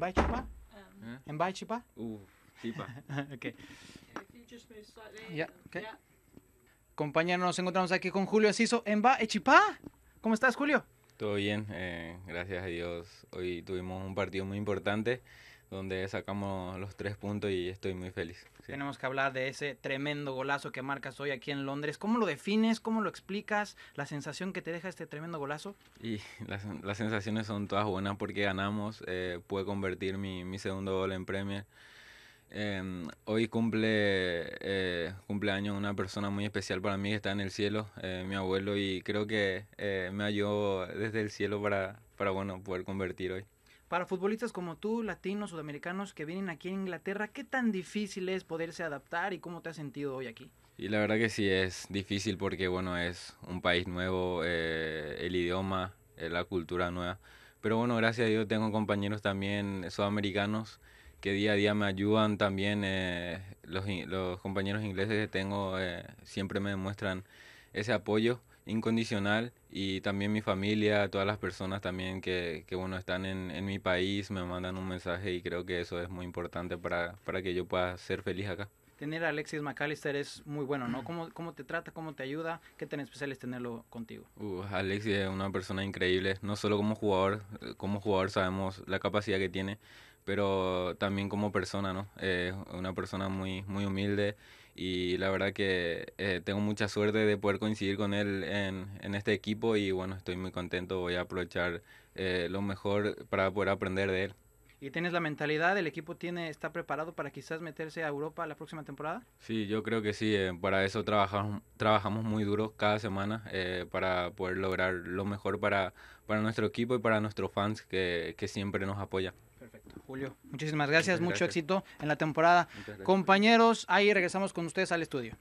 Mbai en Um, yeah. Chipa? Ooh, Chipa. okay. Yeah, um, okay. Compañero, nos encontramos aquí con Julio Asiso en Ba ¿Cómo estás, Julio? Todo bien, eh, gracias a Dios. Hoy tuvimos un partido muy importante donde sacamos los tres puntos y estoy muy feliz. Tenemos que hablar de ese tremendo golazo que marcas hoy aquí en Londres. ¿Cómo lo defines? ¿Cómo lo explicas? ¿La sensación que te deja este tremendo golazo? Y las, sensaciones son todas buenas porque ganamos. Eh, pude convertir mi, segundo gol en Premier. Em, hoy cumple eh, cumpleaños una persona muy especial para mí que está en el cielo, eh, mi abuelo, y creo que eh, me ayudó desde el cielo para, para bueno, poder convertir hoy. Para futbolistas como tú, latinos, sudamericanos que vienen aquí a Inglaterra, ¿qué tan difícil es poderse adaptar y cómo te has sentido hoy aquí? Y la verdad que sí es difícil porque, bueno, es un país nuevo, eh, el idioma, eh, la cultura nueva. Pero bueno, gracias a Dios tengo compañeros también sudamericanos que día a día me ayudan también. Eh, los, los, compañeros ingleses que tengo siempre me demuestran ese apoyo incondicional y también mi familia, todas las personas también que, que bueno, están en, mi país me mandan un mensaje y creo que eso es muy importante para, para que yo pueda ser feliz acá tener a Alexis McAllister es muy bueno, ¿no? ¿Cómo, cómo te trata, cómo te ayuda? ¿Qué tan especial es tenerlo contigo? Alexis es una persona increíble, no solo como jugador, eh, como jugador sabemos la capacidad que tiene, pero también como persona, ¿no? Es una persona muy, muy humilde y la verdad que eh, tengo mucha suerte de poder coincidir con él en, en, este equipo y bueno, estoy muy contento, voy a aprovechar eh, lo mejor para poder aprender de él y tienes la mentalidad, el equipo tiene está preparado para quizás meterse a Europa la próxima temporada? Sí, yo creo que sí, eh, para eso trabajamos, trabajamos muy duro cada semana eh, para poder lograr lo mejor para, para nuestro equipo y para nuestros fans que, siempre nos apoya. Perfecto. Julio, muchísimas gracias. mucho éxito en la temporada. Compañeros, ahí regresamos con ustedes al estudio.